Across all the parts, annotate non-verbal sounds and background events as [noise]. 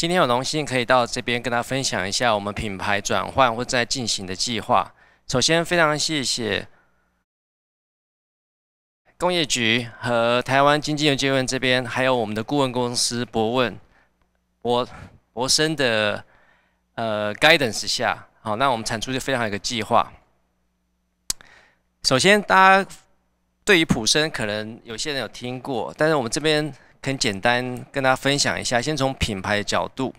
今天有荣幸可以到这边跟大家分享一下我们品牌转换或在进行的计划。首先，非常谢谢工业局和台湾经济研究院这边，还有我们的顾问公司博问、博博生的呃 guidance 下，好，那我们产出就非常一个计划。首先，大家对于普生可能有些人有听过，但是我们这边。很简单，跟大家分享一下。先从品牌角度，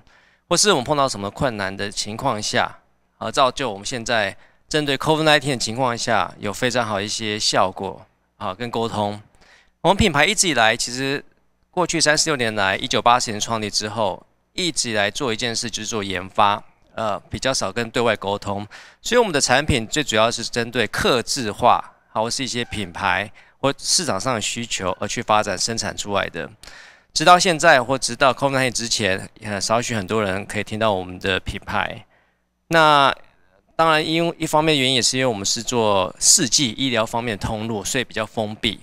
或是我们碰到什么困难的情况下，啊，照就我们现在针对 COVID-19 的情况下，有非常好一些效果啊，跟沟通。我们品牌一直以来，其实过去三十六年来，一九八四年创立之后，一直来做一件事，就是做研发。呃，比较少跟对外沟通，所以我们的产品最主要是针对客制化，或是一些品牌。或市场上的需求而去发展生产出来的，直到现在或直到 COVID-19 之前，呃，少许很多人可以听到我们的品牌。那当然，因为一方面原因也是因为我们是做四季医疗方面的通路，所以比较封闭，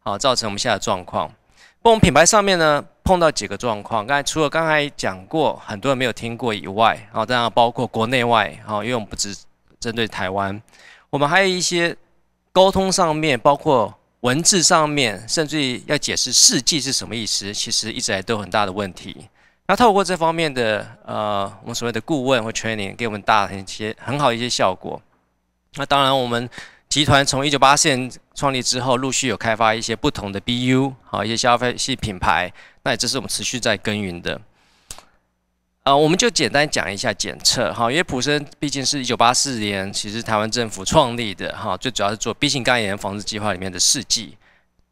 好，造成我们现在的状况。不过我们品牌上面呢，碰到几个状况，刚才除了刚才讲过很多人没有听过以外，啊，当然包括国内外，啊，因为我们不只针对台湾，我们还有一些沟通上面包括。文字上面，甚至要解释“世纪”是什么意思，其实一直来都有很大的问题。那透过这方面的，呃，我们所谓的顾问或 training，给我们带来一些很好一些效果。那当然，我们集团从一九八四年创立之后，陆续有开发一些不同的 BU，好一些消费系品牌。那也这是我们持续在耕耘的。啊，我们就简单讲一下检测，哈，因为普生毕竟是一九八四年，其实台湾政府创立的，哈，最主要是做 B 型肝炎防治计划里面的试剂。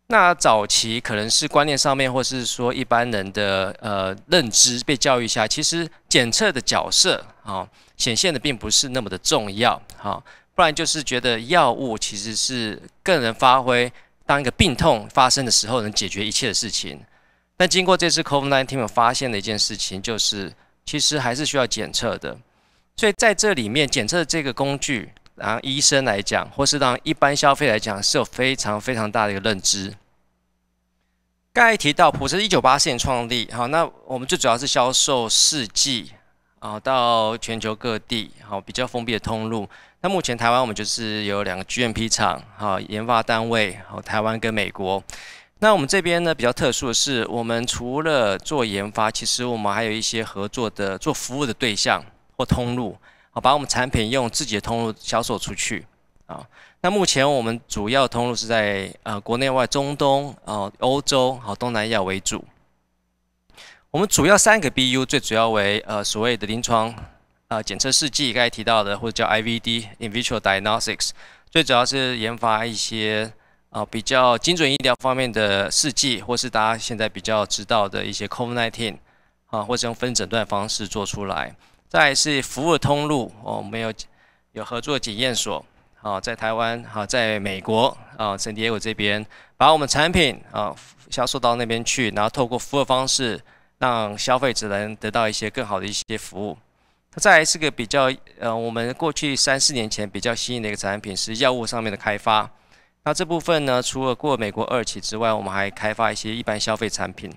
那早期可能是观念上面，或是说一般人的呃认知被教育下，其实检测的角色啊，显现的并不是那么的重要，哈，不然就是觉得药物其实是更能发挥，当一个病痛发生的时候能解决一切的事情。那经过这次 COVID-19 发现的一件事情就是。其实还是需要检测的，所以在这里面检测这个工具，然后医生来讲，或是让一般消费来讲，是有非常非常大的一个认知。刚才提到普是一九八四年创立，好，那我们最主要是销售试剂，啊，到全球各地，好，比较封闭的通路。那目前台湾我们就是有两个 GMP 厂，好，研发单位，好，台湾跟美国。那我们这边呢比较特殊的是，我们除了做研发，其实我们还有一些合作的做服务的对象或通路，好把我们产品用自己的通路销售出去啊。那目前我们主要通路是在呃国内外中东、哦欧洲、好东南亚为主。我们主要三个 BU，最主要为呃所谓的临床呃检测试剂，刚才提到的或者叫 IVD（In Vitro Diagnostics），最主要是研发一些。啊，比较精准医疗方面的试剂，或是大家现在比较知道的一些 COVID-19，啊，或是用分诊断方式做出来。再是服务通路，哦，我们有有合作检验所，啊，在台湾，啊，在美国，啊，CDIO 这边，把我们产品啊销售到那边去，然后透过服务方式，让消费者能得到一些更好的一些服务。那再来是个比较，呃，我们过去三四年前比较新颖的一个产品是药物上面的开发。那这部分呢，除了过美国二期之外，我们还开发一些一般消费产品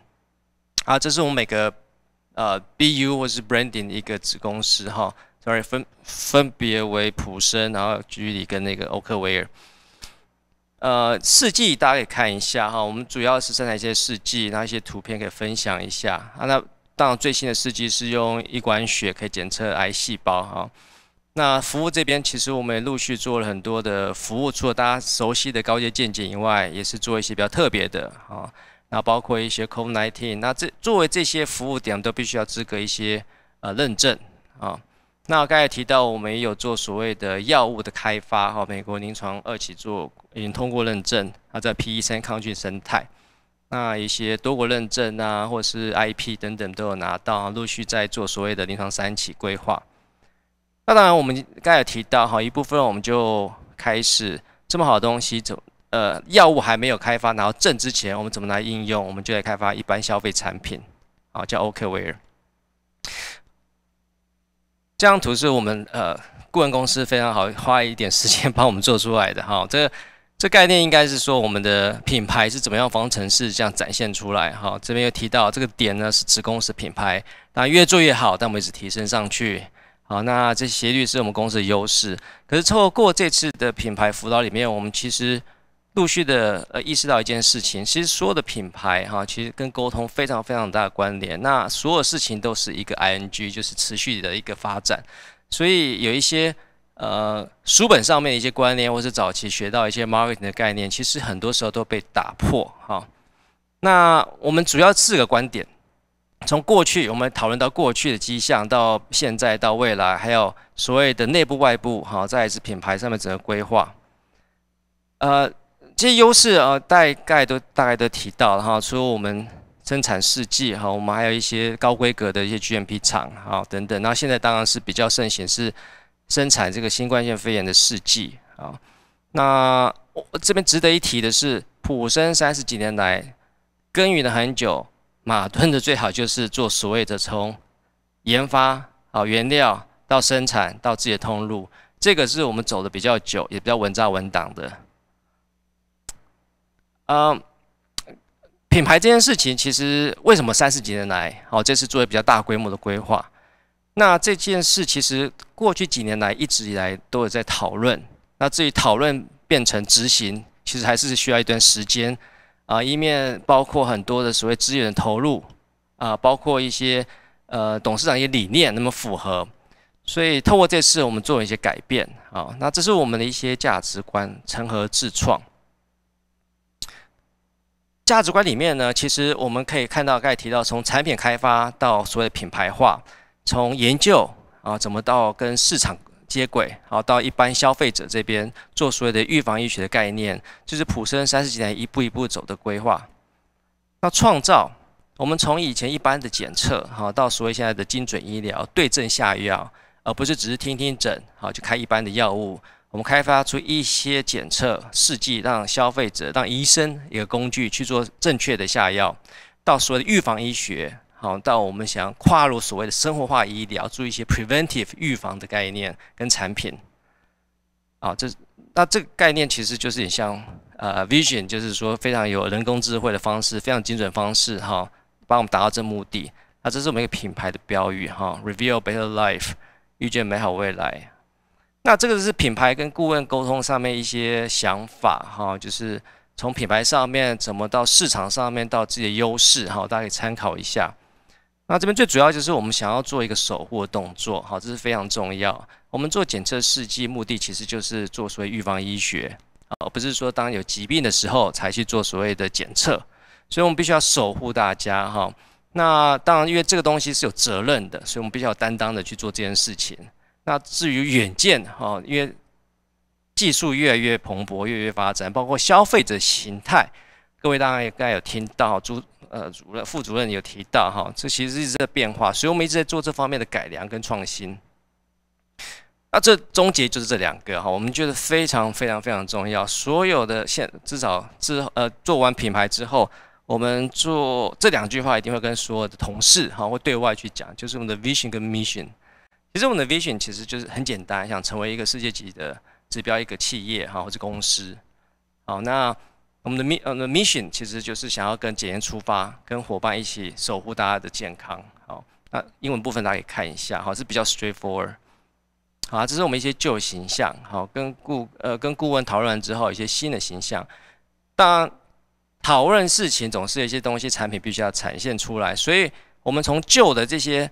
啊。这是我们每个呃 BU 或是 branding 一个子公司哈，sorry 分分别为普生、然后居里跟那个欧克维尔。呃，试剂大家可以看一下哈，我们主要是生产一些试剂，那一些图片可以分享一下啊。那当然最新的试剂是用一管血可以检测癌细胞哈。那服务这边，其实我们也陆续做了很多的服务，除了大家熟悉的高阶见解以外，也是做一些比较特别的啊。那包括一些 COVID-19，那这作为这些服务点都必须要资格一些呃认证啊。那刚才提到，我们也有做所谓的药物的开发哈，美国临床二期做已经通过认证，啊，在 P E 三抗菌生态，那一些多国认证啊，或者是 I P 等等都有拿到，陆续在做所谓的临床三期规划。那当然，我们刚才有提到哈，一部分我们就开始这么好的东西怎呃药物还没有开发，然后证之前，我们怎么来应用？我们就来开发一般消费产品，好叫 OK Wear。这张图是我们呃顾问公司非常好花一点时间帮我们做出来的 [laughs] 哈。这这概念应该是说我们的品牌是怎么样方程式这样展现出来。哈，这边又提到这个点呢，是子公司品牌，那越做越好，但我们一直提升上去。好，那这斜率是我们公司的优势。可是透过这次的品牌辅导里面，我们其实陆续的呃意识到一件事情：，其实所有的品牌哈，其实跟沟通非常非常大的关联。那所有事情都是一个 ING，就是持续的一个发展。所以有一些呃书本上面的一些观念，或是早期学到一些 marketing 的概念，其实很多时候都被打破。哈，那我们主要四个观点。从过去我们讨论到过去的迹象，到现在到未来，还有所谓的内部外部哈，再一支品牌上面整个规划，呃，这些优势啊，大概都大概都提到了哈。除了我们生产试剂哈，我们还有一些高规格的一些 GMP 厂啊等等。那现在当然是比较盛行是生产这个新冠肺炎的试剂啊。那我这边值得一提的是，普生三十几年来耕耘了很久。马盾的最好就是做所谓的从研发啊原料到生产到自己的通路，这个是我们走的比较久也比较稳扎稳打的。嗯，品牌这件事情其实为什么三十几年来哦这次做比较大规模的规划？那这件事其实过去几年来一直以来都有在讨论，那至于讨论变成执行，其实还是需要一段时间。啊，一面包括很多的所谓资源投入，啊，包括一些呃董事长一些理念那么符合，所以透过这次我们做了一些改变啊，那这是我们的一些价值观，成和自创价值观里面呢，其实我们可以看到刚才提到，从产品开发到所谓品牌化，从研究啊，怎么到跟市场。接轨，好到一般消费者这边做所谓的预防医学的概念，就是普生三十几年一步一步走的规划。那创造，我们从以前一般的检测，好到所谓现在的精准医疗，对症下药，而不是只是听听诊，好就开一般的药物。我们开发出一些检测试剂，让消费者、让医生一个工具去做正确的下药，到所谓的预防医学。好，到我们想跨入所谓的生活化医疗，做一些 preventive 预防的概念跟产品。啊，这那这个概念其实就是像呃 vision，就是说非常有人工智慧的方式，非常精准方式哈，帮我们达到这目的。那这是我们一个品牌的标语哈，reveal better life，遇见美好未来。那这个是品牌跟顾问沟通上面一些想法哈，就是从品牌上面怎么到市场上面到自己的优势哈，大家可以参考一下。那这边最主要就是我们想要做一个守护的动作，好，这是非常重要。我们做检测试剂目的其实就是做所谓预防医学，而不是说当有疾病的时候才去做所谓的检测。所以我们必须要守护大家，哈。那当然，因为这个东西是有责任的，所以我们必须要担当的去做这件事情。那至于远见，哈，因为技术越来越蓬勃、越来越发展，包括消费者形态，各位当然应该有听到，主。呃，主任、副主任有提到哈，这其实一直在变化，所以我们一直在做这方面的改良跟创新。那这终结就是这两个哈，我们觉得非常、非常、非常重要。所有的现至少之呃做完品牌之后，我们做这两句话一定会跟所有的同事哈，会对外去讲，就是我们的 vision 跟 mission。其实我们的 vision 其实就是很简单，想成为一个世界级的指标，一个企业哈或者公司。好，那。我们的 mi 呃 mission 其实就是想要跟检验出发，跟伙伴一起守护大家的健康。好，那英文部分大家可以看一下，好是比较 straightforward。好这是我们一些旧形象。好，跟顾呃跟顾问讨论之后，一些新的形象。当然，讨论事情总是有一些东西，产品必须要展现出来，所以我们从旧的这些。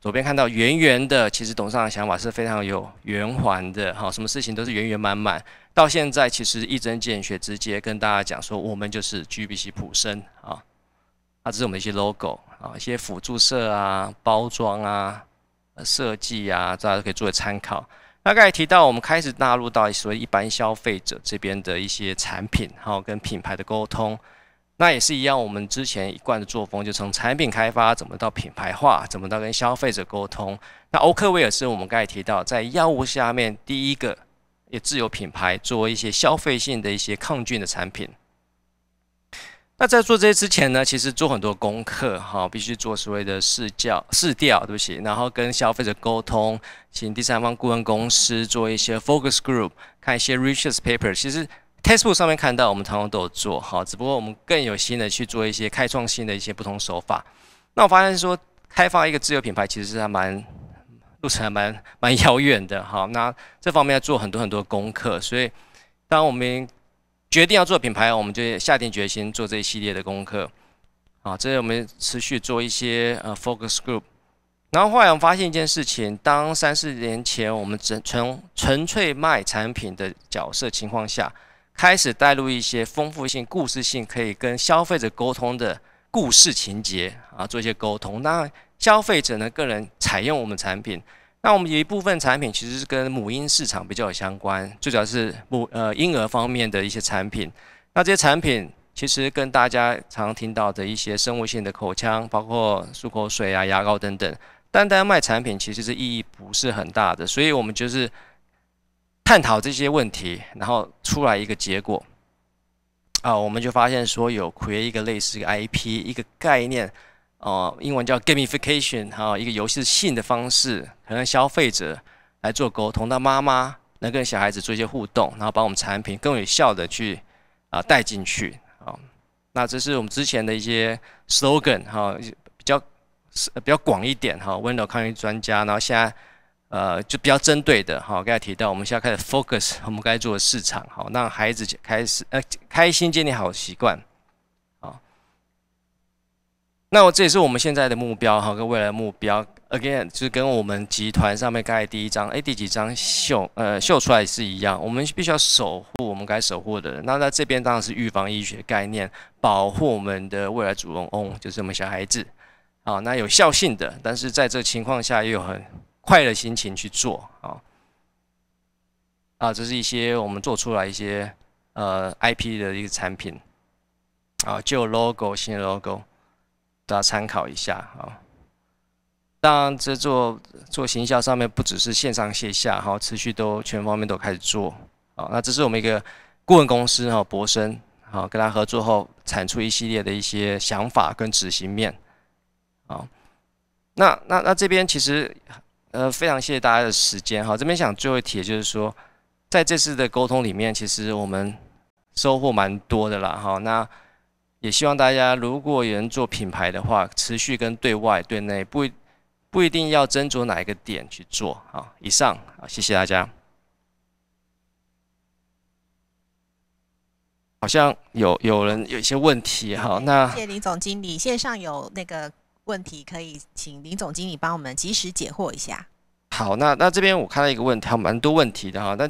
左边看到圆圆的，其实董事长的想法是非常有圆环的，哈，什么事情都是圆圆满满。到现在其实一针见血，直接跟大家讲说，我们就是 GBC 普生啊，啊，这是我们一些 logo 啊，一些辅助色啊、包装啊、设计啊，大家都可以作为参考。大概提到我们开始纳入到所谓一般消费者这边的一些产品，然后跟品牌的沟通。那也是一样，我们之前一贯的作风，就从产品开发怎么到品牌化，怎么到跟消费者沟通。那欧克威尔是我们刚才提到，在药物下面第一个也自有品牌，做一些消费性的一些抗菌的产品。那在做这些之前呢，其实做很多功课，哈，必须做所谓的试教、试调，对不起，然后跟消费者沟通，请第三方顾问公司做一些 focus group，看一些 research paper，其实。test pool 上面看到，我们常常都有做，哈，只不过我们更有心的去做一些开创性的一些不同手法。那我发现说，开发一个自有品牌其实是还蛮路程还蛮蛮遥远的，哈。那这方面要做很多很多功课。所以，当我们决定要做品牌，我们就下定决心做这一系列的功课，啊。这是我们持续做一些呃 focus group。然后后来我们发现一件事情，当三四年前我们只纯纯粹卖产品的角色情况下，开始带入一些丰富性、故事性，可以跟消费者沟通的故事情节啊，做一些沟通。那消费者呢，个人采用我们产品。那我们有一部分产品其实是跟母婴市场比较相关，最主要是母呃婴儿方面的一些产品。那这些产品其实跟大家常听到的一些生物性的口腔，包括漱口水啊、牙膏等等，单单卖产品其实是意义不是很大的。所以我们就是。探讨这些问题，然后出来一个结果，啊，我们就发现说有 create 一个类似 IP 一个概念，哦，英文叫 gamification 哈，一个游戏性的方式，可能让消费者来做沟通，让妈妈能跟小孩子做一些互动，然后把我们产品更有效的去啊带进去，啊，那这是我们之前的一些 slogan 哈，比较比较广一点哈，w i n d 温柔抗疫专家，然后现在。呃，就比较针对的，好，刚才提到，我们现在开始 focus 我们该做的市场，好，让孩子开始呃开心建立好习惯，好，那我这也是我们现在的目标跟未来目标，again 就是跟我们集团上面刚才第一章，哎第几章秀呃秀出来是一样，我们必须要守护我们该守护的，那在这边当然是预防医学概念，保护我们的未来主人翁，就是我们小孩子，啊，那有效性的，但是在这情况下又很。快乐心情去做啊！啊，这是一些我们做出来一些呃 IP 的一个产品啊，旧 logo、新 logo，大家参考一下啊。当然，这做做行销上面不只是线上线下，哈，持续都全方面都开始做啊。那这是我们一个顾问公司哈，博生好，跟他合作后产出一系列的一些想法跟执行面啊。那那那这边其实。呃，非常谢谢大家的时间，好，这边想最后提，就是说，在这次的沟通里面，其实我们收获蛮多的啦，好，那也希望大家如果有人做品牌的话，持续跟对外对内不不一定要斟酌哪一个点去做好，以上好，谢谢大家。好像有有人有一些问题，哈，那谢谢林总经理，线上有那个。问题可以请林总经理帮我们及时解惑一下。好，那那这边我看到一个问题，蛮多问题的哈。那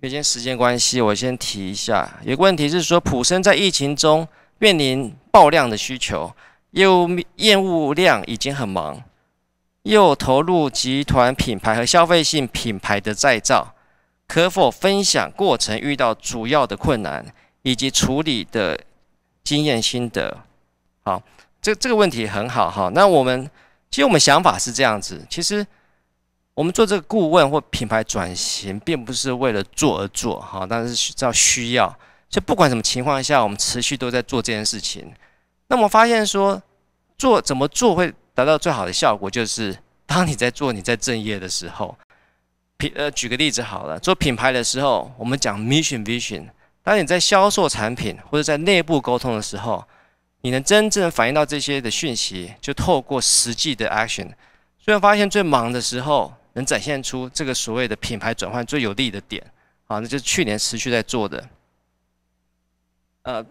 因为时间关系，我先提一下。有个问题是说，普生在疫情中面临爆量的需求，业务业务量已经很忙，又投入集团品牌和消费性品牌的再造，可否分享过程遇到主要的困难以及处理的经验心得？好。这这个问题很好哈。那我们其实我们想法是这样子，其实我们做这个顾问或品牌转型，并不是为了做而做哈，但是需要需要。所以不管什么情况下，我们持续都在做这件事情。那我发现说，做怎么做会达到最好的效果，就是当你在做你在正业的时候，品呃举个例子好了，做品牌的时候，我们讲 mission vision。当你在销售产品或者在内部沟通的时候。你能真正反映到这些的讯息，就透过实际的 action，虽然发现最忙的时候能展现出这个所谓的品牌转换最有利的点。啊，那就是去年持续在做的。呃，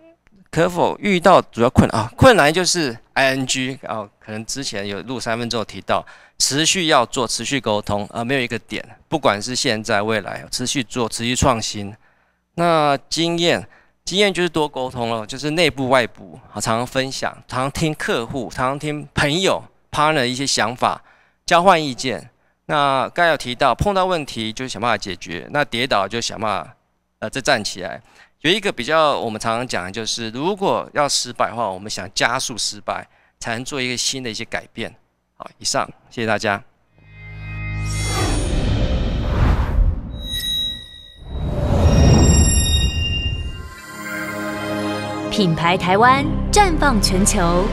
可否遇到主要困啊？困难就是 ING 哦，可能之前有录三分钟提到持续要做、持续沟通，而没有一个点，不管是现在、未来，持续做、持续创新。那经验。经验就是多沟通了，就是内部外部啊，常常分享，常常听客户，常常听朋友、partner 一些想法，交换意见。那刚要提到，碰到问题就想办法解决，那跌倒就想办法呃再站起来。有一个比较我们常常讲，的就是如果要失败的话，我们想加速失败，才能做一个新的一些改变。好，以上谢谢大家。品牌台湾绽放全球。